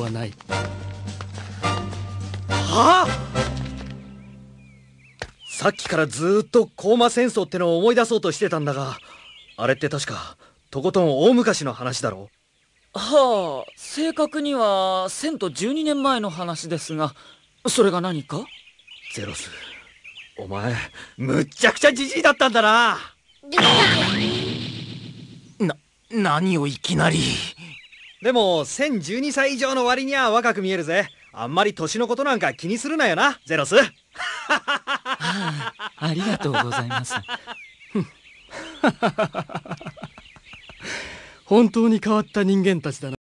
はないはあさっきからずっとコーマ戦争ってのを思い出そうとしてたんだがあれって確かとことん大昔の話だろはあ正確には1000と12年前の話ですがそれが何かゼロスお前むっちゃくちゃじじいだったんだなな何をいきなり。でも1012歳以上の割には若く見えるぜあんまり年のことなんか気にするなよなゼロスはあ、ありがとうございます 本当に変わった人間たちだな